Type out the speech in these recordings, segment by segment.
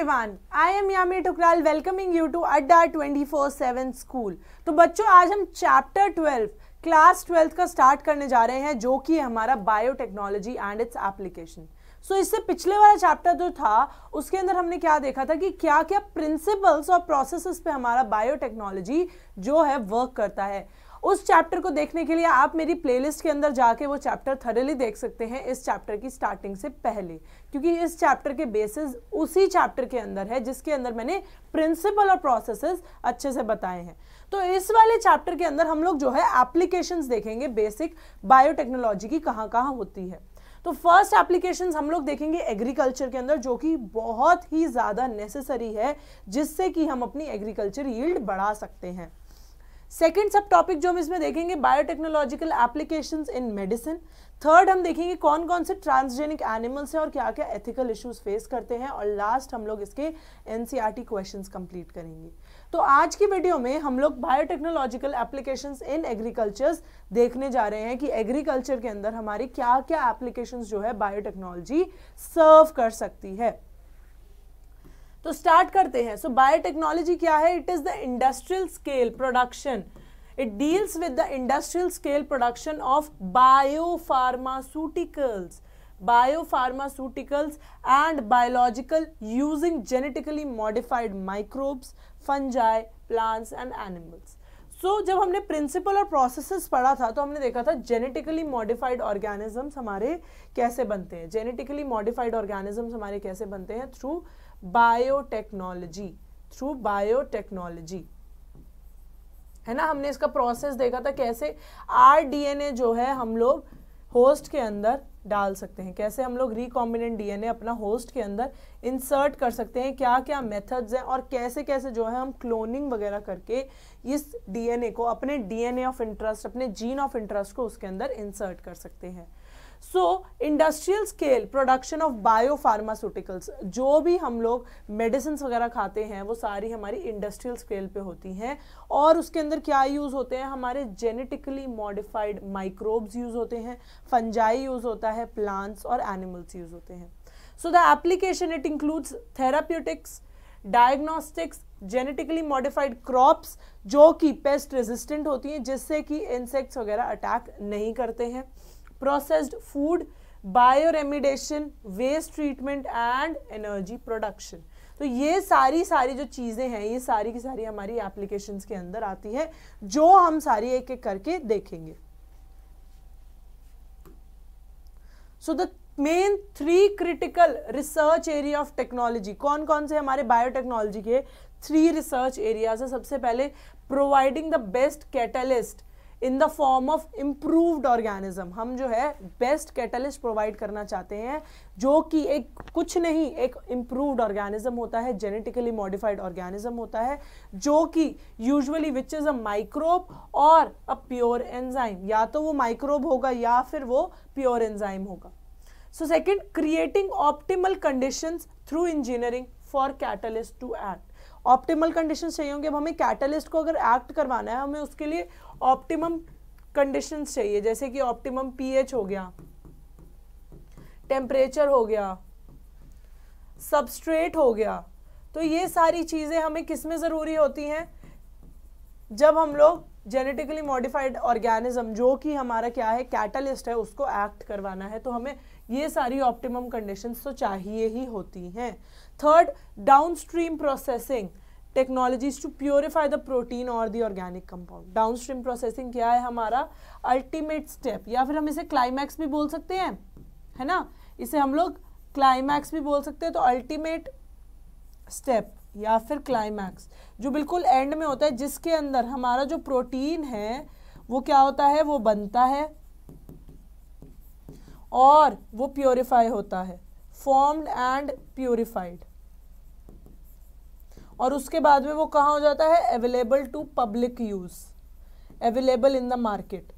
Everyone I am Yami Tukral welcoming you to Adda 24/7 school तो बच्चों आज हम चैप्टर 12 क्लास 12 का स्टार्ट करने जा रहे हैं जो कि हमारा biotechnology and its application so इससे पिछले वाला चैप्टर जो था उसके अंदर हमने क्या देखा था कि क्या क्या प्रिंसिपल्स और प्रोसेसेस पे हमारा बायोटेक्नोलॉजी जो है वर्क करता है उस चैप्टर को देखने के लिए आप मेरी प्लेलिस्ट के अंदर जाके वो चैप्टर थरेली देख सकते हैं इस चैप्टर की स्टार्टिंग से पहले क्योंकि इस चैप्टर के बेसिस उसी चैप्टर के अंदर है जिसके अंदर मैंने प्रिंसिपल और प्रोसेसेस अच्छे से बताए हैं तो इस वाले चैप्टर के अंदर हम लोग जो है एप्लीकेशंस देखेंगे बेसिक बायोटेक्नोलॉजी की कहाँ कहाँ होती है तो फर्स्ट एप्लीकेशंस हम लोग देखेंगे एग्रीकल्चर के अंदर जो कि बहुत ही ज़्यादा नेसेसरी है जिससे कि हम अपनी एग्रीकल्चर यील्ड बढ़ा सकते हैं सेकेंड सब टॉपिक जो हम इसमें देखेंगे biotechnological application in medicine third हम देखेंगे कौन कौन से ट्रांसजेनिक एनिमल्स हैं और क्या क्या एथिकल इश्यूज फेस करते हैं और लास्ट हम लोग इसके एन क्वेश्चंस कंप्लीट करेंगे तो आज की वीडियो में हम लोग बायोटेक्नोलॉजिकल एप्लीकेशंस इन एग्रीकल्चर्स देखने जा रहे हैं कि एग्रीकल्चर के अंदर हमारी क्या क्या एप्लीकेशन जो है बायोटेक्नोलॉजी सर्व कर सकती है तो स्टार्ट करते हैं सो बायोटेक्नोलॉजी क्या है it is the industrial scale production it deals with the industrial scale production of biopharmaceuticals pharmaceuticals and biological using genetically modified microbes fungi plants and animals so जब हमने प्रिंसिपल और प्रोसेसेस पढ़ा था तो हमने देखा था जेनेटिकली मॉडिफाइड ऑर्गेनिजम्स हमारे कैसे बनते हैं जेनेटिकली मॉडिफाइड ऑर्गेनिजम्स हमारे कैसे बनते हैं थ्रू बायोटेक्नोलॉजी थ्रू बायोटेक्नोलॉजी है ना हमने इसका प्रोसेस देखा था कैसे आर डीएनए जो है हम लोग होस्ट के अंदर डाल सकते हैं कैसे हम लोग रिकॉम्बिनेंट डीएनए अपना होस्ट के अंदर इंसर्ट कर सकते हैं क्या क्या मेथड्स हैं और कैसे कैसे जो है हम क्लोनिंग वगैरह करके इस डीएनए को अपने डीएनए ऑफ इंटरेस्ट अपने जीन ऑफ इंटरेस्ट को उसके अंदर इंसर्ट कर सकते हैं so industrial scale production of biopharmaceuticals जो भी हम लोग मेडिसिन वगैरह खाते हैं वो सारी हमारी इंडस्ट्रियल स्केल पे होती हैं और उसके अंदर क्या यूज़ होते हैं हमारे जेनेटिकली मॉडिफाइड माइक्रोब्स यूज़ होते हैं फंजाई यूज़ होता है प्लांट्स और एनिमल्स यूज़ होते हैं so the application it includes therapeutics diagnostics genetically modified crops जो कि पेस्ट रेजिस्टेंट होती हैं जिससे कि इंसेक्ट्स वगैरह अटैक नहीं करते हैं processed food remediation waste treatment and energy production तो ये सारी सारी जो चीज़ें हैं ये सारी की सारी हमारी एप्लीकेशन के अंदर आती है जो हम सारी एक एक करके देखेंगे so the main three critical research area of technology कौन कौन से हमारे बायोटेक्नोलॉजी के थ्री रिसर्च एरियाज है सबसे पहले providing the best catalyst in the form of improved organism हम जो है बेस्ट कैटलिस्ट प्रोवाइड करना चाहते हैं जो कि एक कुछ नहीं एक इम्प्रूवड ऑर्गेनिज्म होता है जेनेटिकली मॉडिफाइड ऑर्गेनिज्म होता है जो कि usually which is a microbe और अ प्योर एंजाइम या तो वो माइक्रोब होगा या फिर वो प्योर एंजाइम होगा so second creating optimal condition through engineering for catalyst to act optimal condition चाहिए होंगे अब हमें कैटलिस्ट को अगर एक्ट करवाना है हमें उसके लिए ऑप्टिमम कंडीशंस चाहिए जैसे कि ऑप्टिमम पीएच हो गया टेम्परेचर हो गया सबस्ट्रेट हो गया तो ये सारी चीज़ें हमें किस में ज़रूरी होती हैं जब हम लोग जेनेटिकली मॉडिफाइड ऑर्गेनिज्म जो कि हमारा क्या है कैटलिस्ट है उसको एक्ट करवाना है तो हमें ये सारी ऑप्टिमम कंडीशंस तो चाहिए ही होती हैं third downstream processing technologies to purify the protein और the organic compound downstream processing क्या है हमारा अल्टीमेट स्टेप या फिर हम इसे क्लाइमैक्स भी बोल सकते हैं है ना इसे हम लोग क्लाइमैक्स भी बोल सकते हैं तो अल्टीमेट स्टेप या फिर क्लाइमैक्स जो बिल्कुल एंड में होता है जिसके अंदर हमारा जो प्रोटीन है वो क्या होता है वो बनता है और वो प्योरीफाई होता है फॉर्म्ड एंड प्योरीफाइड और उसके बाद में वो कहाँ हो जाता है available to public use available in the market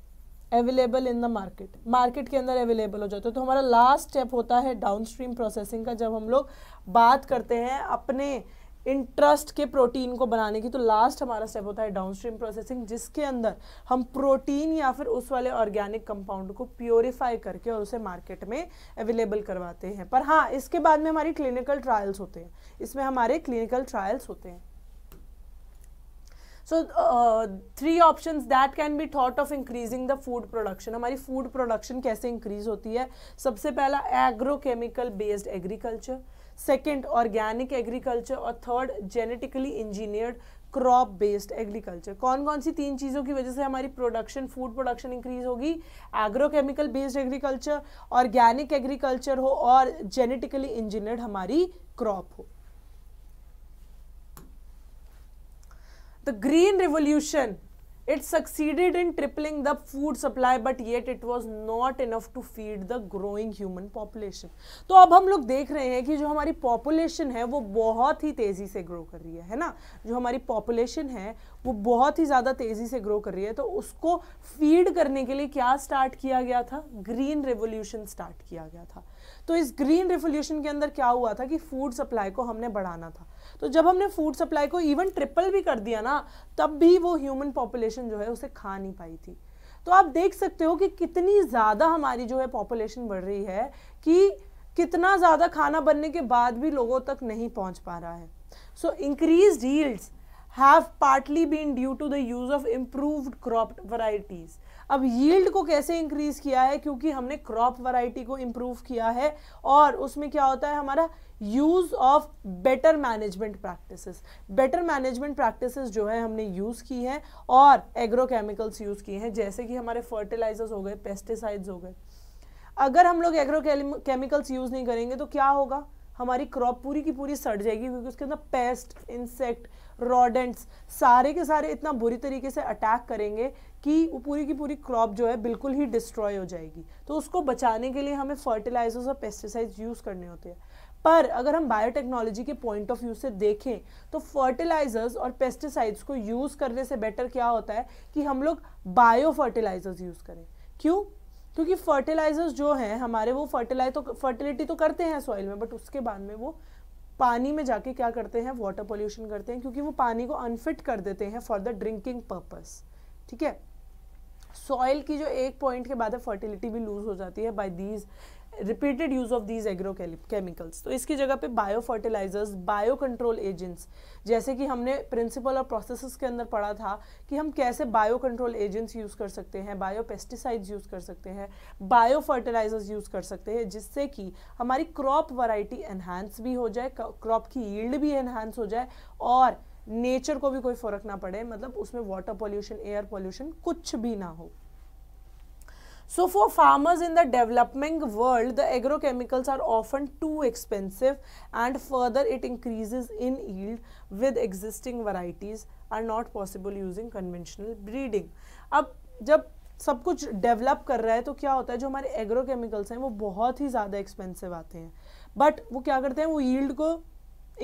available in the market market के अंदर अवेलेबल हो जाता है तो हमारा लास्ट स्टेप होता है डाउनस्ट्रीम प्रोसेसिंग का जब हम लोग बात करते हैं अपने इंट्रस्ट के प्रोटीन को बनाने की तो लास्ट हमारा स्टेप होता है डाउनस्ट्रीम प्रोसेसिंग जिसके अंदर हम प्रोटीन या फिर उस वाले ऑर्गेनिक कंपाउंड को प्योरीफाई करके और उसे मार्केट में अवेलेबल करवाते हैं पर हाँ इसके बाद में हमारी क्लिनिकल ट्रायल्स होते हैं इसमें हमारे क्लिनिकल ट्रायल्स होते हैं so three option that can be thought of increasing the food production हमारी फूड प्रोडक्शन कैसे इंक्रीज होती है सबसे पहला agrochemical based agriculture second organic agriculture और third genetically engineered crop based agriculture कौन कौन सी तीन चीज़ों की वजह से हमारी प्रोडक्शन फूड प्रोडक्शन इंक्रीज होगी agrochemical based agriculture organic agriculture हो और जेनेटिकली इंजीनियर्ड हमारी क्रॉप हो the green revolution It succeeded in tripling the food supply, but yet it was not enough to feed the growing human population. तो अब हम लोग देख रहे हैं कि जो हमारी population है वो बहुत ही तेज़ी से grow कर रही है है ना जो हमारी population है वो बहुत ही ज़्यादा तेज़ी से grow कर रही है तो उसको feed करने के लिए क्या start किया गया था Green Revolution start किया गया था तो इस Green Revolution के अंदर क्या हुआ था कि food supply को हमने बढ़ाना था तो जब हमने फूड सप्लाई को इवन ट्रिपल भी कर दिया ना तब भी वो ह्यूमन पॉपुलेशन जो है उसे खा नहीं पाई थी तो आप देख सकते हो कि कितनी ज़्यादा हमारी जो है पॉपुलेशन बढ़ रही है कि कितना ज़्यादा खाना बनने के बाद भी लोगों तक नहीं पहुंच पा रहा है so increase yields have partly been due to the use of improved crop varieties अब यील्ड को कैसे इंक्रीज़ किया है क्योंकि हमने क्रॉप वराइटी को इम्प्रूव किया है और उसमें क्या होता है हमारा use of better management practices better management practices जो है हमने यूज की है और एग्रोकेमिकल्स यूज किए हैं जैसे कि हमारे फर्टिलाइजर्स हो गए पेस्टिसाइड्स हो गए अगर हम लोग एग्रो केमिकल्स यूज नहीं करेंगे तो क्या होगा हमारी क्रॉप पूरी की पूरी सड़ जाएगी क्योंकि उसके अंदर पेस्ट इंसेक्ट रॉडेंट्स सारे के सारे इतना बुरी तरीके से अटैक करेंगे कि वो पूरी की पूरी क्रॉप जो है बिल्कुल ही डिस्ट्रॉय हो जाएगी तो उसको बचाने के लिए हमें फर्टिलाइजर्स और पेस्टिसाइड्स यूज़ करने होते हैं पर अगर हम बायोटेक्नोलॉजी के पॉइंट ऑफ व्यू से देखें तो फर्टिलाइजर्स और पेस्टिसाइड्स को यूज़ करने से बेटर क्या होता है कि हम लोग बायो फर्टिलाइजर्स यूज़ करें क्यों क्योंकि फर्टिलाइजर्स जो हैं हमारे वो फर्टिलाइज तो फर्टिलिटी तो करते हैं सॉइल में बट उसके बाद में वो पानी में जाके क्या करते हैं वाटर पोल्यूशन करते हैं क्योंकि वो पानी को अनफिट कर देते हैं फॉर द ड्रिंकिंग पर्पज़ ठीक है सॉइल की जो एक पॉइंट के बाद है फर्टिलिटी भी लूज हो जाती है by these repeated use of these agrochemicals तो इसकी जगह पे biofertilisers bio control agents जैसे कि हमने प्रिंसिपल और प्रोसेसेस के अंदर पढ़ा था कि हम कैसे बायो कंट्रोल एजेंट्स यूज़ कर सकते हैं बायो पेस्टिसाइड्स यूज़ कर सकते हैं बायो फर्टिलाइजर्स यूज़ कर सकते हैं जिससे कि हमारी क्रॉप वराइटी एनहांस भी हो जाए क्रॉप की यील्ड भी एनहांस हो जाए और नेचर को भी कोई फ़र्क ना पड़े मतलब उसमें वाटर पॉल्यूशन एयर पॉल्यूशन कुछ भी ना हो So for farmers in the developing world, the agrochemicals are often too expensive and further it increases in yield with existing varieties are not possible using conventional breeding. अब जब सब कुछ develop कर रहा है तो क्या होता है जो हमारे एग्रोकेमिकल्स हैं वो बहुत ही ज़्यादा एक्सपेंसिव आते हैं बट वो क्या करते हैं वो यील्ड को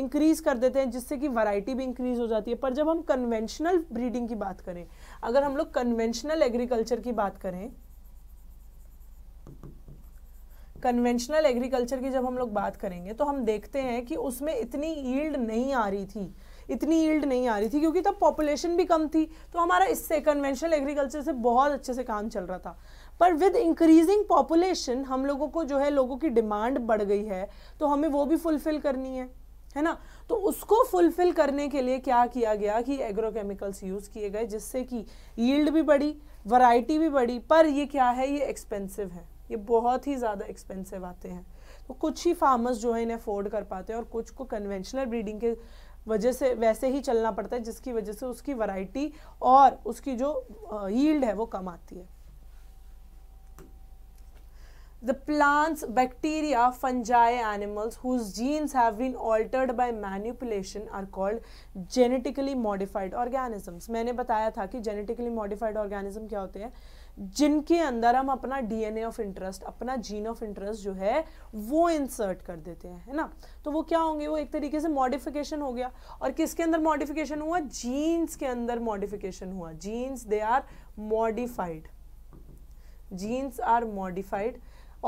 इंक्रीज़ कर देते हैं जिससे कि वैरायटी भी इंक्रीज़ हो जाती है पर जब हम कन्वेंशनल ब्रीडिंग की बात करें अगर हम लोग कन्वेंशनल एग्रीकल्चर की बात करें कन्वेंशनल एग्रीकल्चर की जब हम लोग बात करेंगे तो हम देखते हैं कि उसमें इतनी ईल्ड नहीं आ रही थी इतनी ईल्ड नहीं आ रही थी क्योंकि तब पॉपुलेशन भी कम थी तो हमारा इससे कन्वेंशनल एग्रीकल्चर से बहुत अच्छे से काम चल रहा था पर विद इंक्रीजिंग पॉपुलेशन हम लोगों को जो है लोगों की डिमांड बढ़ गई है तो हमें वो भी फुलफिल करनी है है ना तो उसको फुलफिल करने के लिए क्या किया गया कि एग्रोकेमिकल्स यूज़ किए गए जिससे कि यील्ड भी बढ़ी वैरायटी भी बढ़ी पर ये क्या है ये एक्सपेंसिव है ये बहुत ही ज़्यादा एक्सपेंसिव आते हैं तो कुछ ही फार्मर्स जो है इन्हें अफोर्ड कर पाते हैं और कुछ को कन्वेंशनल ब्रीडिंग के वजह से वैसे ही चलना पड़ता है जिसकी वजह से उसकी वैरायटी और उसकी जो यील्ड है वो कम आती है the plants bacteria fungi animals whose genes have been altered by manipulation are called genetically modified organisms मैंने बताया था कि जेनेटिकली मॉडिफाइड ऑर्गेनिज्म क्या होते हैं जिनके अंदर हम अपना डीएनए ऑफ इंटरेस्ट अपना जीन ऑफ इंटरेस्ट जो है वो इंसर्ट कर देते हैं है ना तो वो क्या होंगे वो एक तरीके से मॉडिफिकेशन हो गया और किसके अंदर मॉडिफिकेशन हुआ जीन्स के अंदर मॉडिफिकेशन हुआ genes they are modified genes are modified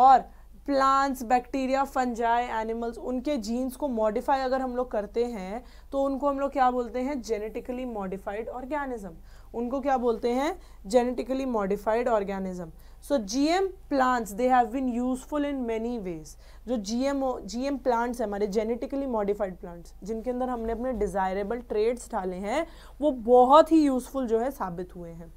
और प्लांट्स बैक्टीरिया फंजाई एनिमल्स उनके जीन्स को मॉडिफाई अगर हम लोग करते हैं तो उनको हम लोग क्या बोलते हैं जेनेटिकली मॉडिफाइड ऑर्गेनिज्म उनको क्या बोलते हैं genetically modified organism so GM plants they have been useful in many ways जो जीएमओ जीएम प्लांट्स हैं हमारे जेनेटिकली मॉडिफाइड प्लांट्स जिनके अंदर हमने अपने डिज़ायरेबल ट्रेड्स डाले हैं वो बहुत ही यूजफुल जो है साबित हुए हैं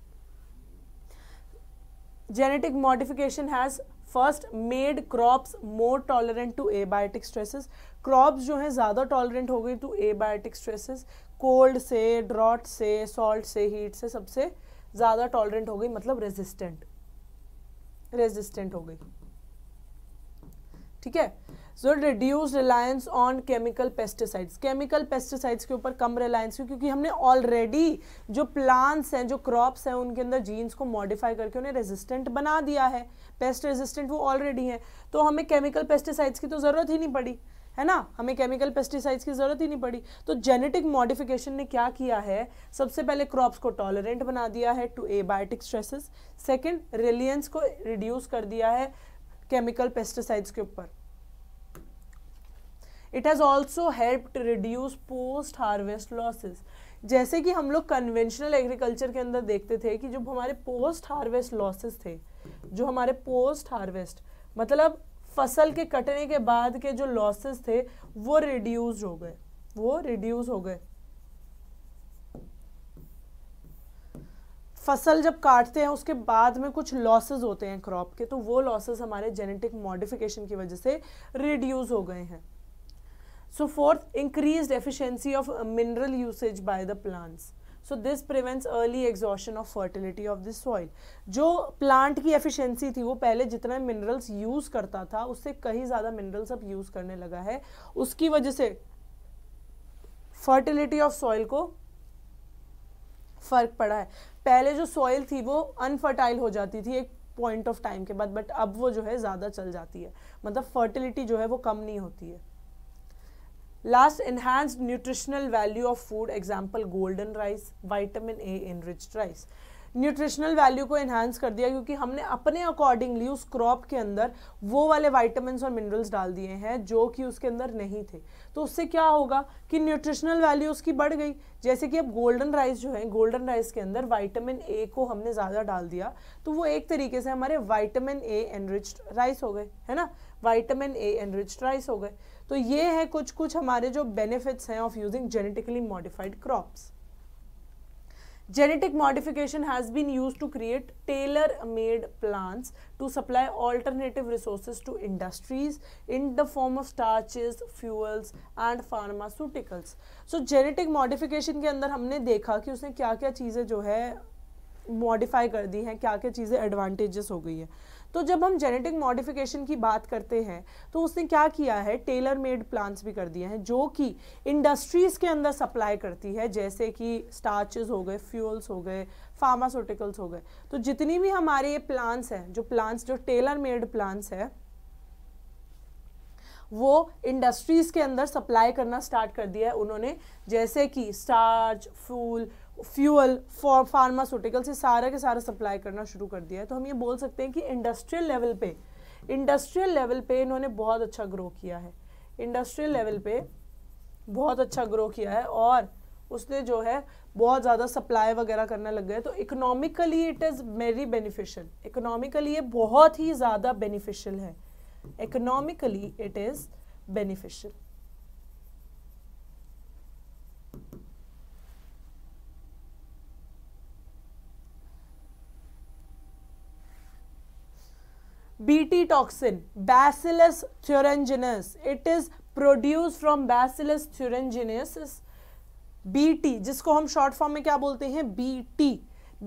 genetic modification has first made crops more tolerant to abiotic stresses crops जो हैं ज़्यादा टॉलरेंट हो गई टू एबायोटिक स्ट्रेसेस कोल्ड से ड्रॉट से सॉल्ट से हीट से सबसे ज़्यादा टॉलरेंट हो गई मतलब रेजिस्टेंट रेजिस्टेंट हो गई ठीक है so reduce reliance on chemical pesticides chemical pesticides के ऊपर कम रिलायंस क्योंकि हमने ऑलरेडी जो प्लांट्स हैं जो क्रॉप्स हैं उनके अंदर जीन्स को मॉडिफाई करके उन्हें रेजिस्टेंट बना दिया है पेस्ट रेजिस्टेंट वो ऑलरेडी हैं तो हमें केमिकल पेस्टिसाइड्स की तो ज़रूरत ही नहीं पड़ी है ना हमें केमिकल पेस्टिसाइड्स की ज़रूरत ही नहीं पड़ी तो जेनेटिक मॉडिफिकेशन ने क्या किया है सबसे पहले क्रॉप्स को टॉलरेंट बना दिया है to abiotic stresses second reliance को रिड्यूस कर दिया है केमिकल पेस्टिसाइड्स के ऊपर it has also helped reduce post harvest losses जैसे कि हम लोग कन्वेंशनल एग्रीकल्चर के अंदर देखते थे कि जो हमारे पोस्ट हार्वेस्ट लॉसेस थे जो हमारे पोस्ट हार्वेस्ट मतलब फसल के कटने के बाद के जो लॉसेस थे वो रिड्यूज हो गए वो रिड्यूस हो गए फसल जब काटते हैं उसके बाद में कुछ लॉसेस होते हैं क्रॉप के तो वो लॉसेस हमारे जेनेटिक मॉडिफिकेशन की वजह से रिड्यूस हो गए हैं so fourth increase efficiency of mineral usage by the plants so this prevents early exhaustion of fertility of this soil जो प्लांट की एफिशिएंसी थी वो पहले जितना मिनरल्स यूज़ करता था उससे कहीं ज़्यादा मिनरल्स अब यूज़ करने लगा है उसकी वजह से फर्टिलिटी ऑफ सॉइल को फ़र्क पड़ा है पहले जो सॉइल थी वो अनफर्टाइल हो जाती थी एक पॉइंट ऑफ टाइम के बाद बट अब वो जो है ज़्यादा चल जाती है मतलब फर्टिलिटी जो है वो कम नहीं होती है Last, enhanced nutritional value of food, example golden rice, vitamin A enriched rice. Nutritional value को इन्हांस कर दिया क्योंकि हमने अपने अकॉर्डिंगली उस क्रॉप के अंदर वो वाले वाइटामिन और मिनरल्स डाल दिए हैं जो कि उसके अंदर नहीं थे तो उससे क्या होगा कि न्यूट्रिशनल वैल्यू उसकी बढ़ गई जैसे कि अब गोल्डन राइस जो है गोल्डन राइस के अंदर वाइटामिन ए को हमने ज़्यादा डाल दिया तो वो एक तरीके से हमारे वाइटामिन ए एनरिच्ड राइस हो गए है ना वाइटामिन ए एनरिच्ड राइस हो गए तो ये है कुछ कुछ हमारे जो बेनिफिट्स हैं of using genetically modified crops genetic modification has been use to create tailor made plants to supply alternative resources to industries in the form of starches fuels and pharmaceuticals so genetic modification के अंदर हमने देखा कि उसने क्या क्या चीज़ें जो है मॉडिफाई कर दी हैं क्या क्या चीज़ें एडवांटेजेस हो गई है तो जब हम जेनेटिक मॉडिफिकेशन की बात करते हैं तो उसने क्या किया है टेलर मेड प्लांट्स भी कर दिए हैं जो कि इंडस्ट्रीज़ के अंदर सप्लाई करती है जैसे कि स्टार्चेस हो गए फ्यूल्स हो गए फार्मास्यूटिकल्स हो गए तो जितनी भी हमारे ये प्लांट्स हैं जो प्लांट्स जो टेलर मेड प्लांट्स हैं वो इंडस्ट्रीज़ के अंदर सप्लाई करना स्टार्ट कर दिया है उन्होंने जैसे कि स्टार्च फूल फ्यूअल फॉर फार्मास्यूटिकल्स ये सारा के सारा सप्लाई करना शुरू कर दिया है तो हम ये बोल सकते हैं कि इंडस्ट्रियल लेवल पे इंडस्ट्रियल लेवल पे इन्होंने बहुत अच्छा ग्रो किया है इंडस्ट्रियल लेवल पे बहुत अच्छा ग्रो किया है और उसने जो है बहुत ज़्यादा सप्लाई वगैरह करने लग गए तो economically it is very beneficial economically ये बहुत ही ज़्यादा बेनिफिशियल है economically it is beneficial Bt toxin Bacillus thuringiensis. It is produced from Bacillus thuringiensis. Bt, जिसको हम शॉर्ट फॉर्म में क्या बोलते हैं Bt.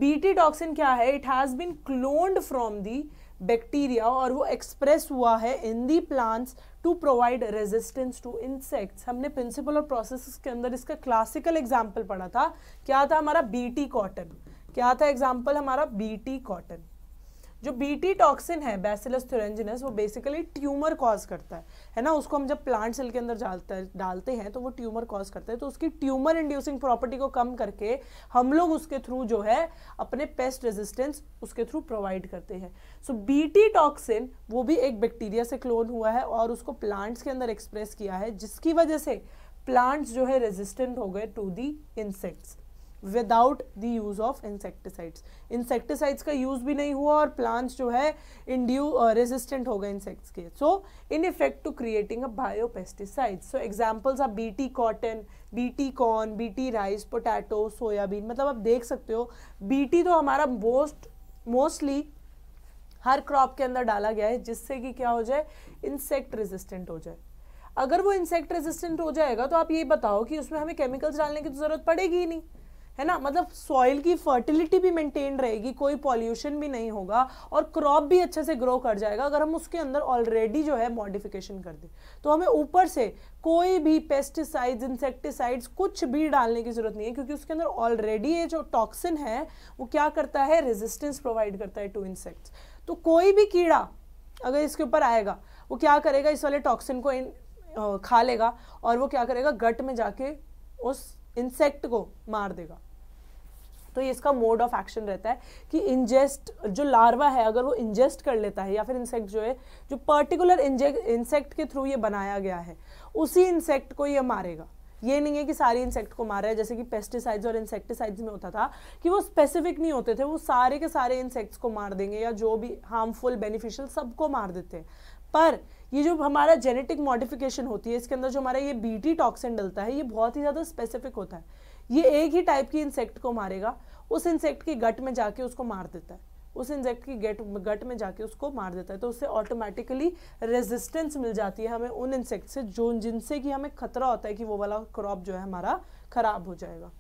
Bt टॉक्सिन क्या है it has been cloned from the bacteria और वो एक्सप्रेस हुआ है in the plants to provide resistance to insects हमने प्रिंसिपल और प्रोसेस के अंदर इसका क्लासिकल एग्जाम्पल पढ़ा था क्या था हमारा बीटी कॉटन क्या था एग्जाम्पल हमारा बीटी कॉटन जो बीटी टॉक्सिन है बैसिलस थ्योरेंजिनस वो बेसिकली ट्यूमर कॉज करता है है ना उसको हम जब प्लांट सेल के अंदर डालते डालते हैं तो वो ट्यूमर कॉज करता है तो उसकी ट्यूमर इंड्यूसिंग प्रॉपर्टी को कम करके हम लोग उसके थ्रू जो है अपने पेस्ट रेजिस्टेंस उसके थ्रू प्रोवाइड करते हैं सो बीटी टॉक्सिन वो भी एक बैक्टीरिया से क्लोन हुआ है और उसको प्लांट्स के अंदर एक्सप्रेस किया है जिसकी वजह से प्लांट्स जो है रेजिस्टेंट हो गए to the insects without the use of insecticides insecticides का यूज़ भी नहीं हुआ और प्लांट्स जो है इंड्यू रेजिस्टेंट uh, हो गए इंसेक्ट्स के so in effect to creating a biopesticide so examples आप B T cotton B T corn B T rice potato soybean मतलब आप देख सकते हो बी टी तो हमारा मोस्ट मोस्टली हर क्रॉप के अंदर डाला गया है जिससे कि क्या हो जाए इंसेक्ट रेजिस्टेंट हो जाए अगर वो इंसेक्ट रेजिस्टेंट हो जाएगा तो आप ये बताओ कि उसमें हमें केमिकल्स डालने की तो ज़रूरत पड़ेगी ही नहीं है ना मतलब सॉइल की फर्टिलिटी भी मेंटेन रहेगी कोई पॉल्यूशन भी नहीं होगा और क्रॉप भी अच्छे से ग्रो कर जाएगा अगर हम उसके अंदर ऑलरेडी जो है मॉडिफिकेशन कर दें तो हमें ऊपर से कोई भी पेस्टिसाइड्स इंसेक्टिसाइड्स कुछ भी डालने की ज़रूरत नहीं है क्योंकि उसके अंदर ऑलरेडी ये जो टॉक्सिन है वो क्या करता है रेजिस्टेंस प्रोवाइड करता है टू इंसेक्ट्स तो कोई भी कीड़ा अगर इसके ऊपर आएगा वो क्या करेगा इस वाले टॉक्सिन को इन, खा लेगा और वो क्या करेगा गट में जाके उस इंसेक्ट को मार देगा तो ये इसका मोड ऑफ एक्शन रहता है कि इंजेस्ट जो लार्वा है अगर वो इंजेस्ट कर लेता है या फिर इंसेक्ट जो है जो पर्टिकुलर इंसेक्ट के थ्रू ये बनाया गया है उसी इंसेक्ट को ये मारेगा ये नहीं है कि सारी इंसेक्ट को मारा है जैसे कि पेस्टिसाइड्स और इंसेक्टिसाइड्स में होता था कि वो स्पेसिफिक नहीं होते थे वो सारे के सारे इंसेक्ट्स को मार देंगे या जो भी हार्मफुल बेनिफिशियल सबको मार देते हैं पर ये जो हमारा जेनेटिक मॉडिफिकेशन होती है इसके अंदर जो हमारा ये बीटी टॉक्सिन डलता है ये बहुत ही ज़्यादा स्पेसिफिक होता है ये एक ही टाइप की इंसेक्ट को मारेगा उस इंसेक्ट की गट में जाके उसको मार देता है उस इंसेक्ट की गेट गट में जाके उसको मार देता है तो उससे ऑटोमेटिकली रेजिस्टेंस मिल जाती है हमें उन इंसेक्ट से जो जिनसे कि हमें खतरा होता है कि वो वाला क्रॉप जो है हमारा खराब हो जाएगा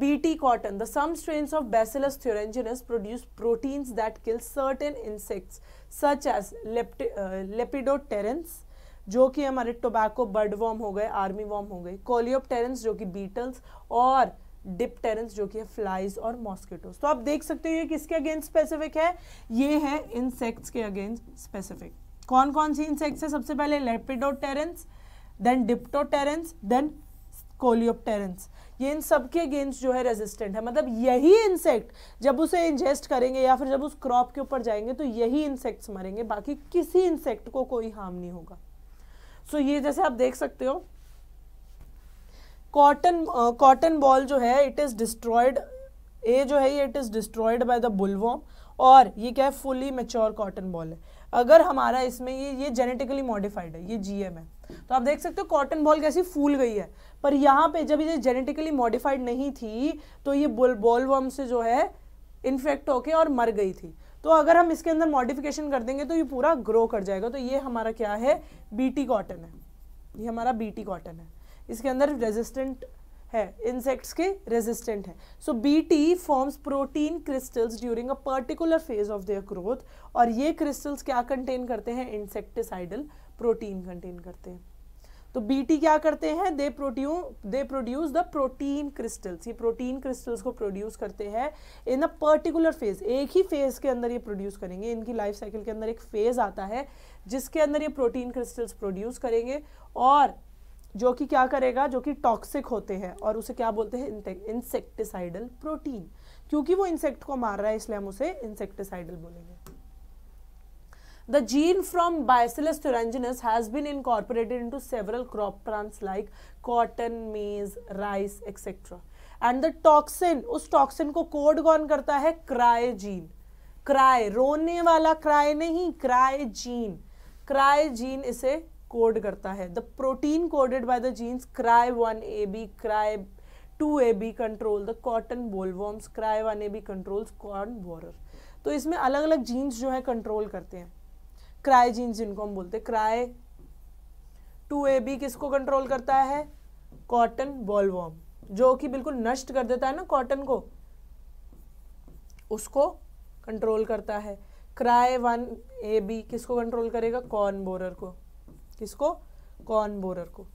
BT cotton. The some strains of Bacillus thuringiensis produce proteins that kill certain insects such as lept uh, जो कि हमारे टोबैको बर्ड वॉर्म हो गए आर्मी वॉर्म हो गए कोलियोपटेरेंस जो कि बीटल्स और टेरेंस जो कि है फ्लाइज और मॉस्किटोज तो आप देख सकते हो ये किसके अगेंस्ट स्पेसिफिक है ये है इंसेक्ट्स के अगेंस्ट स्पेसिफिक कौन कौन सी इंसेक्ट्स है सबसे पहले टेरेंस देन डिप्टोटेरेंस देन कोलियोपटेरेंस ये इन सब के अगेंस्ट जो है रेजिस्टेंट है मतलब यही इंसेक्ट जब उसे इंजेस्ट करेंगे या फिर जब उस क्रॉप के ऊपर जाएंगे तो यही इंसेक्ट्स मरेंगे बाकी किसी इंसेक्ट को कोई हार्म नहीं होगा सो ये जैसे आप देख सकते हो कॉटन कॉटन बॉल जो है इट इज़ डिस्ट्रॉयड ए जो है ये it is destroyed by the bollworm और ये क्या है फुली मेच्योर कॉटन बॉल है अगर हमारा इसमें ये ये जेनेटिकली मॉडिफाइड है ये जीएम है तो आप देख सकते हो कॉटन बॉल कैसी फूल गई है पर यहाँ पे जब ये जेनेटिकली मॉडिफाइड नहीं थी तो ये बॉल से जो है इन्फेक्ट होके और मर गई थी तो अगर हम इसके अंदर मॉडिफिकेशन कर देंगे तो ये पूरा ग्रो कर जाएगा तो ये हमारा क्या है बीटी कॉटन है ये हमारा बीटी कॉटन है इसके अंदर रेजिस्टेंट है इंसेक्ट्स के रेजिस्टेंट है so B T forms protein crystals during a particular phase of their growth और ये क्रिस्टल्स क्या कंटेन करते हैं इंसेक्टिसाइडल प्रोटीन कंटेन करते हैं तो बी क्या करते हैं दे प्रोट्यू they produce the protein crystals ये प्रोटीन क्रिस्टल्स को प्रोड्यूस करते हैं इन अ पर्टिकुलर फेज एक ही फेज के अंदर ये प्रोड्यूस करेंगे इनकी लाइफ साइकिल के अंदर एक फेज आता है जिसके अंदर ये प्रोटीन क्रिस्टल्स प्रोड्यूस करेंगे और जो कि क्या करेगा जो कि टॉक्सिक होते हैं और उसे क्या बोलते हैं इंसेक्टिसाइडल प्रोटीन क्योंकि वो इंसेक्ट को मार रहा है इसलिए हम उसे इंसेक्टिसाइडल बोलेंगे The gene from Bacillus thuringiensis has been incorporated into several crop plants like cotton, maize, rice, etc. And the toxin उस टॉक्सिन को कोड कौन करता है क्रायोजीन क्राय रोने वाला क्राय नहीं क्रायोजीन क्रायोजीन इसे कोड करता है the protein coded by the genes cry one A B cry two A B control the cotton bollworms cry one A B controls corn borer तो इसमें अलग अलग जीन्स जो है कंट्रोल करते हैं क्राइजीन जिनको हम बोलते हैं क्राई टू ए बी किसको कंट्रोल करता है कॉटन बॉलवॉम जो कि बिल्कुल नष्ट कर देता है ना कॉटन को उसको कंट्रोल करता है क्राई वन ए बी किसको कंट्रोल करेगा कॉर्न बोरर को किसको कॉर्न बोरर को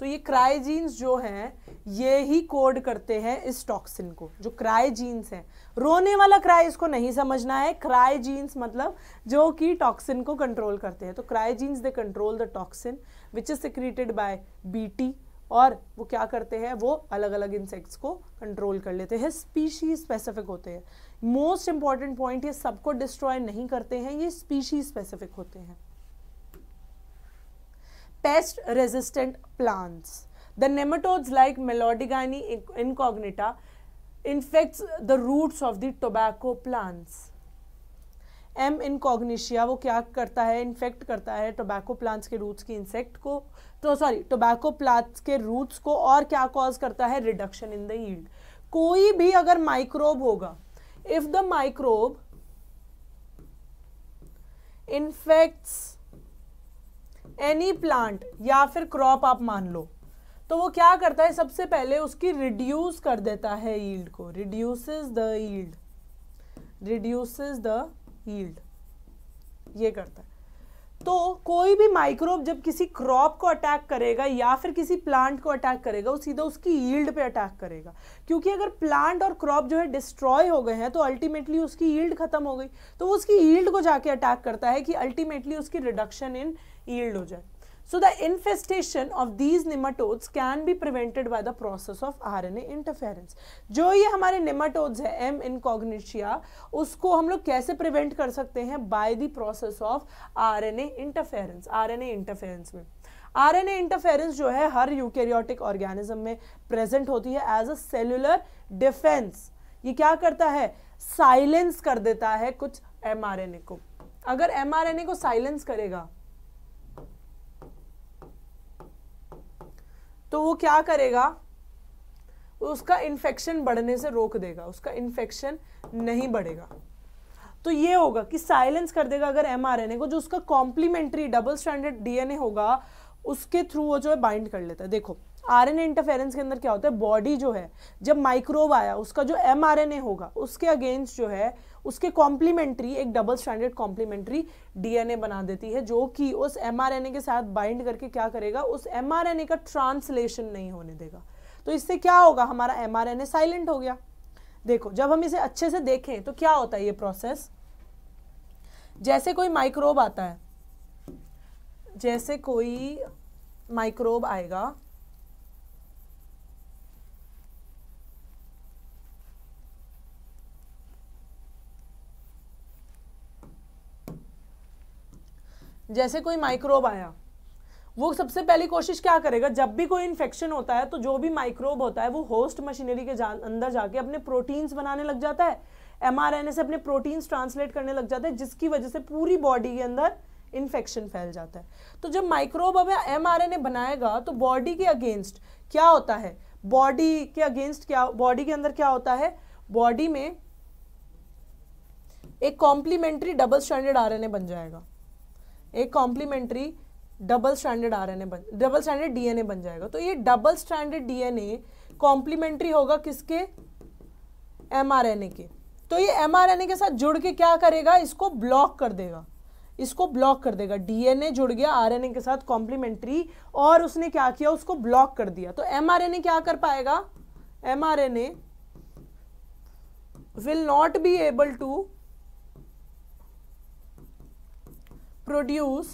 तो ये क्राइजीन्स जो हैं ये ही कोड करते हैं इस टॉक्सिन को जो क्राइजीन्स हैं रोने वाला क्राई इसको नहीं समझना है क्राइजीन्स मतलब जो कि टॉक्सिन को कंट्रोल करते हैं तो cry genes they control the toxin which is secreted by B और वो क्या करते हैं वो अलग अलग इंसेक्ट्स को कंट्रोल कर लेते हैं स्पीशीज स्पेसिफिक होते हैं मोस्ट इंपॉर्टेंट पॉइंट ये सबको डिस्ट्रॉय नहीं करते हैं ये स्पीशीज स्पेसिफिक होते हैं pest resistant plants. The nematodes like Melodygany incognita infects the roots of the tobacco plants. M incognita वो क्या करता है इन्फेक्ट करता है टोबैको प्लांट्स के रूट्स की इंसेक्ट को तो सॉरी टोबैको प्लांट्स के रूट्स को और क्या कॉज करता है रिडक्शन इन द यील्ड कोई भी अगर माइक्रोब होगा if the microbe infects any plant या फिर क्रॉप आप मान लो तो वो क्या करता है सबसे पहले उसकी रिड्यूस कर देता है ईल्ड को reduces the yield reduces the yield ये करता है तो कोई भी माइक्रोब जब किसी क्रॉप को अटैक करेगा या फिर किसी प्लांट को अटैक करेगा वो सीधा उसकी ईल्ड पे अटैक करेगा क्योंकि अगर प्लांट और क्रॉप जो है डिस्ट्रॉय हो गए हैं तो अल्टीमेटली उसकी ईल्ड खत्म हो गई तो वो उसकी ईल्ड को जाके अटैक करता है कि अल्टीमेटली उसकी रिडक्शन इन ईल्ड हो जाए So the infestation of these nematodes can be prevented by the process of RNA interference. जो ये हमारे nematodes है M incognitia, उसको हम लोग कैसे prevent कर सकते हैं by the process of RNA interference. RNA interference में आरएनए इंटरफेरेंस जो है हर यूकेरियोटिक ऑर्गेनिज्म में प्रेजेंट होती है एज अ सेलुलर डिफेंस ये क्या करता है साइलेंस कर देता है कुछ एमआरएनए को अगर एमआरएनए को साइलेंस करेगा तो वो क्या करेगा उसका इन्फेक्शन बढ़ने से रोक देगा उसका इन्फेक्शन नहीं बढ़ेगा तो ये होगा कि साइलेंस कर देगा अगर एम को जो उसका कॉम्प्लीमेंट्री डबल स्टैंडर्ड डीएनए होगा उसके थ्रू वो जो है बाइंड कर लेता है देखो आरएनए इंटरफेरेंस के अंदर क्या होता है बॉडी जो है जब माइक्रोब आया उसका जो एमआरएनए होगा उसके अगेंस्ट जो है उसके कॉम्प्लीमेंट्री एक डबल स्टैंडर्ड कॉम्प्लीमेंट्री डीएनए बना देती है जो कि उस एमआरएनए के साथ बाइंड करके क्या करेगा उस एमआरएनए का ट्रांसलेशन नहीं होने देगा तो इससे क्या होगा हमारा एमआरएनए साइलेंट हो गया देखो जब हम इसे अच्छे से देखें तो क्या होता है ये प्रोसेस जैसे कोई माइक्रोब आता है जैसे कोई माइक्रोब आएगा जैसे कोई माइक्रोब आया वो सबसे पहली कोशिश क्या करेगा जब भी कोई इन्फेक्शन होता है तो जो भी माइक्रोब होता है वो होस्ट मशीनरी के जा, अंदर जाके अपने प्रोटीन्स बनाने लग जाता है एम से अपने प्रोटीन्स ट्रांसलेट करने लग जाता है जिसकी वजह से पूरी बॉडी के अंदर इन्फेक्शन फैल जाता है तो जब माइक्रोब अब एम बनाएगा तो बॉडी के अगेंस्ट क्या होता है बॉडी के अगेंस्ट क्या बॉडी के अंदर क्या होता है बॉडी में एक कॉम्प्लीमेंट्री डबल स्टैंडर्ड आर बन जाएगा एक complementary double standard N A बन डबल एन ए बन जाएगा तो ये डबल एन डीएनए कॉम्प्लीमेंट्री होगा किसके एम आर एन ए के तो ये ए के साथ जुड़ के क्या करेगा इसको ब्लॉक कर देगा इसको ब्लॉक कर देगा डीएनए जुड़ गया आरएनए के साथ कॉम्प्लीमेंट्री और उसने क्या किया उसको ब्लॉक कर दिया तो एमआरएनए क्या कर पाएगा mRNA will not be able to produce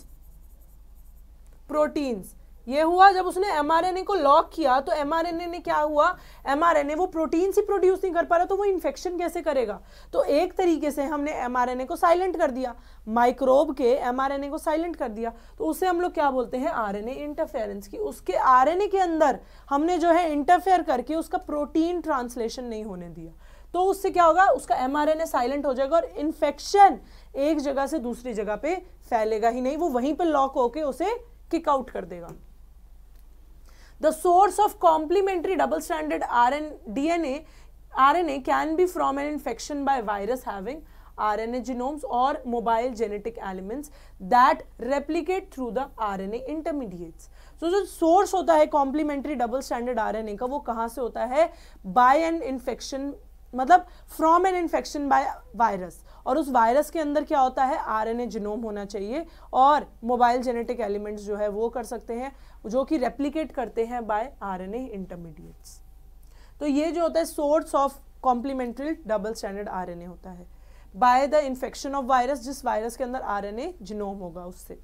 proteins ये हुआ जब उसने एमआरएनए को लॉक किया तो एमआरएनए ने क्या हुआ एमआरएनए वो प्रोटीन्स ही प्रोड्यूस नहीं कर पा रहा तो वो इन्फेक्शन कैसे करेगा तो एक तरीके से हमने एमआरएनए को साइलेंट कर दिया माइक्रोब के एमआरएनए को साइलेंट कर दिया तो उसे हम लोग क्या बोलते हैं आरएनए इंटरफेरेंस की उसके आर के अंदर हमने जो है इंटरफेयर करके उसका प्रोटीन ट्रांसलेशन नहीं होने दिया तो उससे क्या होगा उसका एम साइलेंट हो जाएगा और इन्फेक्शन एक जगह से दूसरी जगह पे फैलेगा ही नहीं वो वहीं पे लॉक होके उसे किक आउट कर देगा the source of complementary double standard R N D N A R N A can be from an infection by virus having R N A genomes और mobile genetic elements that replicate through the R N A intermediates so जो source होता है complementary double standard R N A का वो कहाँ से होता है बाय एन इन्फेक्शन मतलब from an infection by virus और उस वायरस के अंदर क्या होता है आरएनए जिनोम होना चाहिए और मोबाइल जेनेटिक एलिमेंट्स जो है वो कर सकते हैं जो कि रेप्लीकेट करते हैं बाय आरएनए इंटरमीडिएट्स तो ये जो होता है source of complementary double standard R होता है by the infection of virus जिस वायरस के अंदर आर जिनोम होगा उससे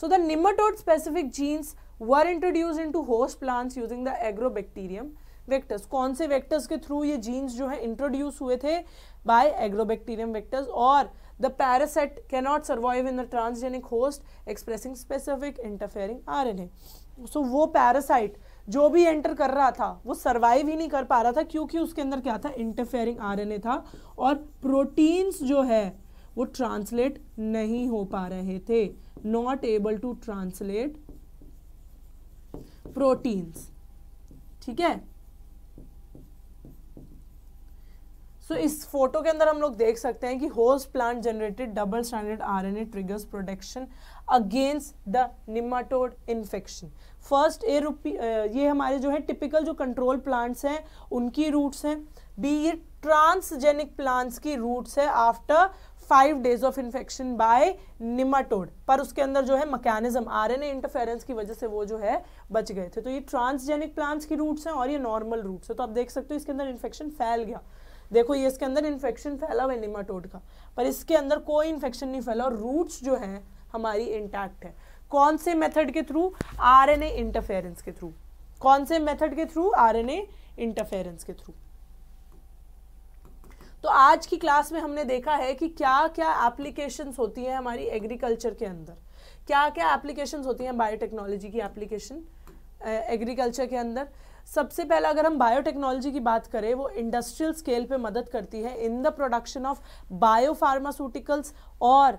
so nematode specific genes were introduced into host plants using the agrobacterium vectors कौन से वेक्टर्स के थ्रू ये जीन्स जो है इंट्रोड्यूस हुए थे बाय एग्रोबैक्टीरियम वेक्टर्स और the parasite cannot survive in the transgenic host expressing specific interfering N so वो पैरासाइट जो भी एंटर कर रहा था वो सरवाइव ही नहीं कर पा रहा था क्योंकि उसके अंदर क्या था इंटरफेयरिंग आर था और प्रोटीन्स जो है वो ट्रांसलेट नहीं हो पा रहे थे not able to translate proteins ठीक है सो इस फोटो के अंदर हम लोग देख सकते हैं कि host plant generated double standard RNA triggers protection against the nematode infection first A रूपी ये हमारे जो है टिपिकल जो कंट्रोल प्लांट्स हैं उनकी रूट्स हैं बी ये ट्रांसजेनिक प्लांट्स की रूट्स है after five days of infection by nematode पर उसके अंदर जो है मकैनिज्म आरएनए इंटरफेरेंस की वजह से वो जो है बच गए थे तो ये ट्रांसजेनिक प्लांट्स की रूट्स हैं और ये नॉर्मल रूट्स है तो आप देख सकते हो इसके अंदर इन्फेक्शन फैल गया देखो ये इसके अंदर इन्फेक्शन फैला हुआ निमाटोड का पर इसके अंदर कोई इन्फेक्शन नहीं फैला और रूट्स जो हैं हमारी इंटैक्ट है कौन से मेथड के थ्रू आरएनए इंटरफेरेंस के थ्रू कौन से मेथड के थ्रू आरएनए इंटरफेरेंस के थ्रू तो आज की क्लास में हमने देखा है कि क्या क्या एप्लीकेशंस होती हैं हमारी एग्रीकल्चर के अंदर क्या क्या एप्लीकेशंस होती हैं बायोटेक्नोलॉजी की एप्लीकेशन एग्रीकल्चर के अंदर सबसे पहला अगर हम बायोटेक्नोलॉजी की बात करें वो इंडस्ट्रियल स्केल पे मदद करती है in the production of biopharmaceuticals और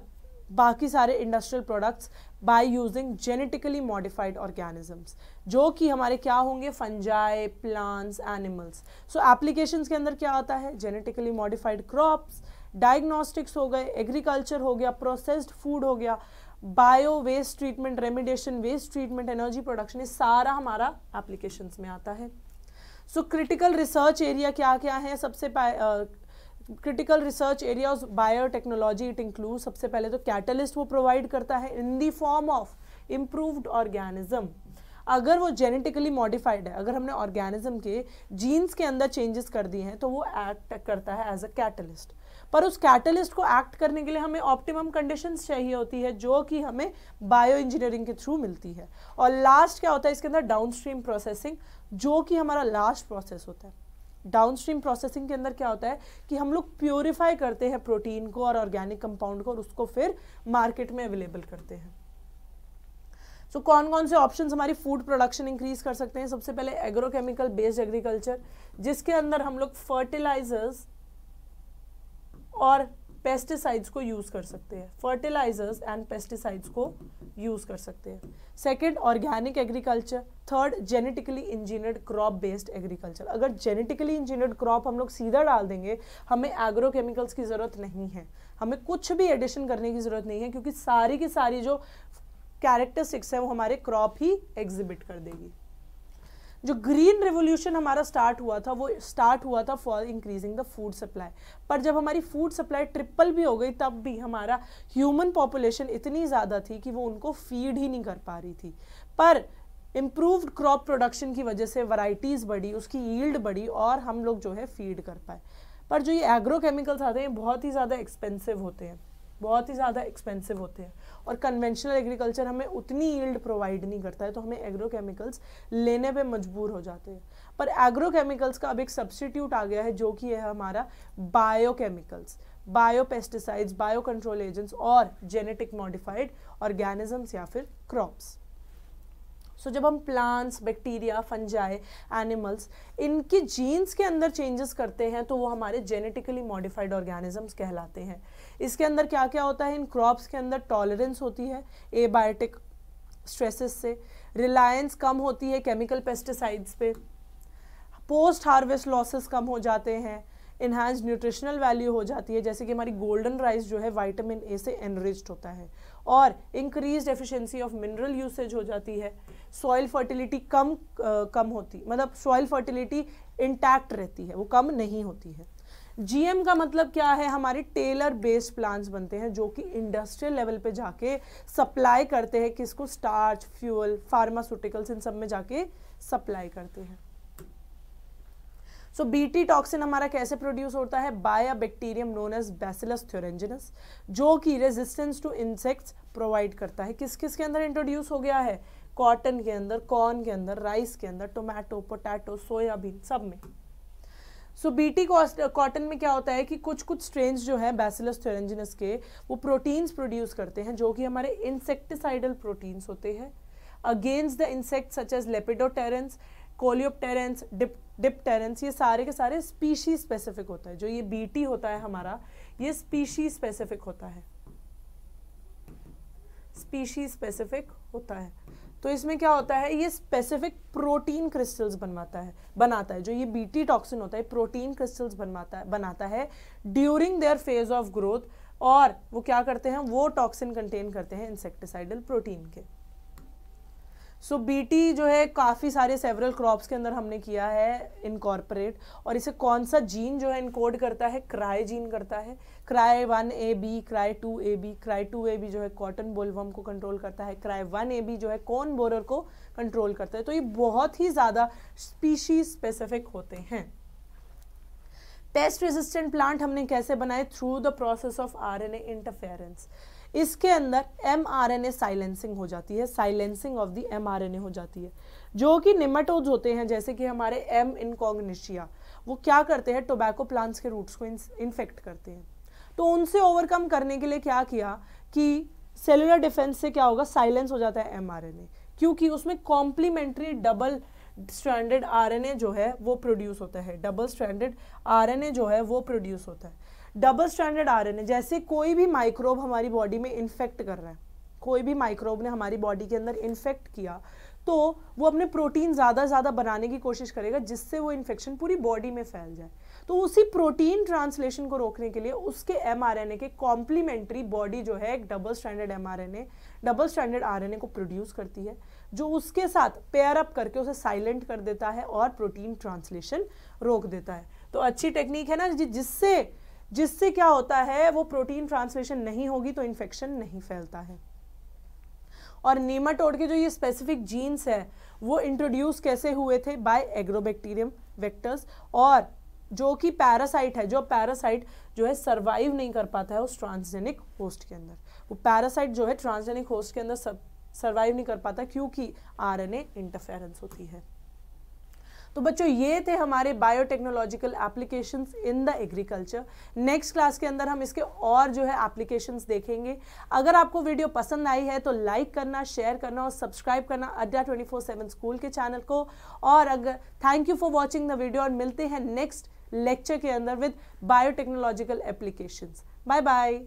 बाकी सारे industrial products by using genetically modified organisms जो कि हमारे क्या होंगे fungi plants animals so applications के अंदर क्या आता है जेनेटिकली मॉडिफाइड क्रॉप्स डायग्नोस्टिक्स हो गए एग्रीकल्चर हो गया प्रोसेस्ड फूड हो गया bio waste treatment remediation waste treatment energy production ये सारा हमारा एप्लीकेशन में आता है सो क्रिटिकल रिसर्च एरिया क्या क्या है सबसे critical research area of biotechnology it include सबसे पहले तो कैटलिस्ट वो प्रोवाइड करता है in the form of improved organism अगर वो जेनेटिकली मॉडिफाइड है अगर हमने ऑर्गेनिज्म के जीन्स के अंदर चेंजेस कर दिए हैं तो वो एक्ट करता है एज अ कैटलिस्ट पर उस कैटलिस्ट को एक्ट करने के लिए हमें ऑप्टिमम कंडीशंस चाहिए होती है जो कि हमें बायो इंजीनियरिंग के थ्रू मिलती है और लास्ट क्या होता है इसके अंदर डाउनस्ट्रीम प्रोसेसिंग जो कि हमारा लास्ट प्रोसेस होता है डाउनस्ट्रीम प्रोसेसिंग के अंदर क्या होता है कि हम लोग प्योरीफाई करते हैं प्रोटीन को और ऑर्गेनिक कंपाउंड को और उसको फिर मार्केट में अवेलेबल करते हैं सो so, कौन कौन से ऑप्शन हमारी फूड प्रोडक्शन इंक्रीज कर सकते हैं सबसे पहले एग्रोकेमिकल बेस्ड एग्रीकल्चर जिसके अंदर हम लोग फर्टिलाइजर्स और पेस्टिसाइड्स को यूज़ कर सकते हैं फर्टिलाइजर्स एंड पेस्टिसाइड्स को यूज़ कर सकते हैं second organic agriculture third genetically engineered crop based agriculture अगर जेनेटिकली इंजीनियर्ड क्रॉप हम लोग सीधा डाल देंगे हमें एग्रोकेमिकल्स की ज़रूरत नहीं है हमें कुछ भी एडिशन करने की ज़रूरत नहीं है क्योंकि सारी की सारी जो कैरेक्टरिस्टिक्स है वो हमारे क्रॉप ही एग्जिबिट कर देगी जो ग्रीन रेवोल्यूशन हमारा स्टार्ट हुआ था वो स्टार्ट हुआ था for increasing the food supply पर जब हमारी फूड सप्लाई ट्रिपल भी हो गई तब भी हमारा ह्यूमन पॉपुलेशन इतनी ज़्यादा थी कि वो उनको फीड ही नहीं कर पा रही थी पर इम्प्रूव्ड क्रॉप प्रोडक्शन की वजह से वराइटीज़ बढ़ी उसकी ईल्ड बढ़ी और हम लोग जो है फीड कर पाए पर जो ये एग्रो केमिकल्स आते हैं बहुत ही ज़्यादा एक्सपेंसिव होते हैं बहुत ही ज़्यादा एक्सपेंसिव होते हैं और कन्वेंशनल एग्रीकल्चर हमें उतनी ईल्ड प्रोवाइड नहीं करता है तो हमें एग्रोकेमिकल्स लेने पे मजबूर हो जाते हैं पर एग्रोकेमिकल्स का अब एक सब्सटीट्यूट आ गया है जो कि है हमारा biochemicals biopesticides bio control agents और जेनेटिक मॉडिफाइड ऑर्गेनिजम्स या फिर क्रॉप्स सो so, जब हम प्लांट्स बैक्टीरिया फंजाए एनिमल्स इनके जीन्स के अंदर चेंजेस करते हैं तो वो हमारे जेनेटिकली मॉडिफाइड ऑर्गेनिजम्स कहलाते हैं इसके अंदर क्या क्या होता है इन क्रॉप्स के अंदर टॉलरेंस होती है एबायोटिक स्ट्रेसेस से रिलायंस कम होती है केमिकल पेस्टिसाइड्स पे पोस्ट हार्वेस्ट लॉसेस कम हो जाते हैं इन्हांस न्यूट्रिशनल वैल्यू हो जाती है जैसे कि हमारी गोल्डन राइस जो है वाइटामिन ए से एनरिच्ड होता है और increase efficiency of mineral usage हो जाती है सॉइल फर्टिलिटी कम कम होती मतलब सॉइल फर्टिलिटी इंटैक्ट रहती है वो कम नहीं होती है जीएम का मतलब क्या है हमारे टेलर बेस्ड प्लांट्स बनते हैं जो कि इंडस्ट्रियल लेवल पे जाके सप्लाई करते हैं किसको स्टार्च फ्यूल फार्मास्यूटिकल्स इन सब में जाके सप्लाई करते हैं सो बीटी टॉक्सिन हमारा कैसे प्रोड्यूस होता है by a bacterium known as bacillus thuringiensis जो कि रेजिस्टेंस टू इंसेक्ट्स प्रोवाइड करता है किस किस के अंदर इंट्रोड्यूस हो गया है कॉटन के अंदर कॉर्न के अंदर राइस के अंदर टोमेटो पोटैटो सोयाबीन सब में सो बीटी कॉटन में क्या होता है कि कुछ कुछ स्ट्रेंस जो है बैसिलस थ्योरेंजिनस के वो प्रोटीन्स प्रोड्यूस करते हैं जो कि हमारे इंसेक्टिसाइडल प्रोटीन्स होते हैं against the insect such as lepidopterans coleopterans dip dipterans ये सारे के सारे स्पीशी स्पेसिफिक होता है जो ये बीटी होता है हमारा ये स्पीशी स्पेसिफिक होता है स्पीशी स्पेसिफिक होता है तो इसमें क्या होता है ये स्पेसिफिक प्रोटीन क्रिस्टल्स बनवाता है बनाता है जो ये बीटी टॉक्सिन होता है प्रोटीन क्रिस्टल्स बनवाता है बनाता है during their phase of growth और वो क्या करते हैं वो टॉक्सिन कंटेन करते हैं इंसेक्टिसाइडल प्रोटीन के सो so, बीटी जो है काफ़ी सारे सेवरल क्रॉप्स के अंदर हमने किया है इनकॉर्पोरेट और इसे कौन सा जीन जो है इनकोड करता है क्राई जीन करता है cry one A B cry two A B cry two A B जो है कॉटन बोलवम को कंट्रोल करता है क्राई वन ए बी जो है कॉन बोरर को कंट्रोल करता है तो ये बहुत ही ज़्यादा स्पीशीज स्पेसिफिक होते हैं पेस्ट रेजिस्टेंट प्लांट हमने कैसे बनाए through the process of A interference इसके अंदर M R N A silencing हो जाती है silencing of the M R N A हो जाती है जो कि निमेटोज होते हैं जैसे कि हमारे एम इनकॉग्निशिया वो क्या करते हैं टोबैको प्लांट्स के रूट्स को इन्फेक्ट करते हैं तो उनसे ओवरकम करने के लिए क्या किया कि सेलुलर डिफेंस से क्या होगा साइलेंस हो जाता है एम आर एन ए क्योंकि उसमें कॉम्प्लीमेंट्री डबल स्ट्रैंडेड आरएनए जो है वो प्रोड्यूस होता है डबल स्ट्रैंडेड आरएनए जो है वो प्रोड्यूस होता है डबल स्टैंडर्ड आरएनए जैसे कोई भी माइक्रोब हमारी बॉडी में इन्फेक्ट कर रहा है कोई भी माइक्रोब ने हमारी बॉडी के अंदर इन्फेक्ट किया तो वो अपने प्रोटीन ज़्यादा ज़्यादा बनाने की कोशिश करेगा जिससे वो इन्फेक्शन पूरी बॉडी में फैल जाए तो उसी प्रोटीन ट्रांसलेशन को रोकने के लिए उसके एम के कॉम्प्लीमेंट्री बॉडी जो है एक double standard M double standard R को प्रोड्यूस करती है जो उसके साथ पेयर अप करके उसे साइलेंट कर देता है और प्रोटीन ट्रांसलेशन रोक देता है तो अच्छी टेक्निक है ना जिससे जिससे क्या होता है वो प्रोटीन ट्रांसलेशन नहीं होगी तो इन्फेक्शन नहीं फैलता है और नीमाटोड के जो ये स्पेसिफिक जीन्स है वो इंट्रोड्यूस कैसे हुए थे बाय एग्रोबैक्टीरियम वेक्टर्स और जो कि पैरासाइट है जो पैरासाइट जो है सर्वाइव नहीं कर पाता है उस ट्रांसजेनिक होस्ट के अंदर वो पैरासाइट जो है ट्रांसजेनिक होस्ट के अंदर सर्वाइव नहीं कर पाता क्योंकि आरएनए इंटरफेरेंस होती है तो बच्चों ये थे हमारे biotechnological applications in the agriculture next class के अंदर हम इसके और जो है एप्लीकेशंस देखेंगे अगर आपको वीडियो पसंद आई है तो लाइक करना शेयर करना और सब्सक्राइब करना Adda twenty four seven school के चैनल को और अगर thank you for watching the video और मिलते हैं नेक्स्ट लेक्चर के अंदर with biotechnological applications bye bye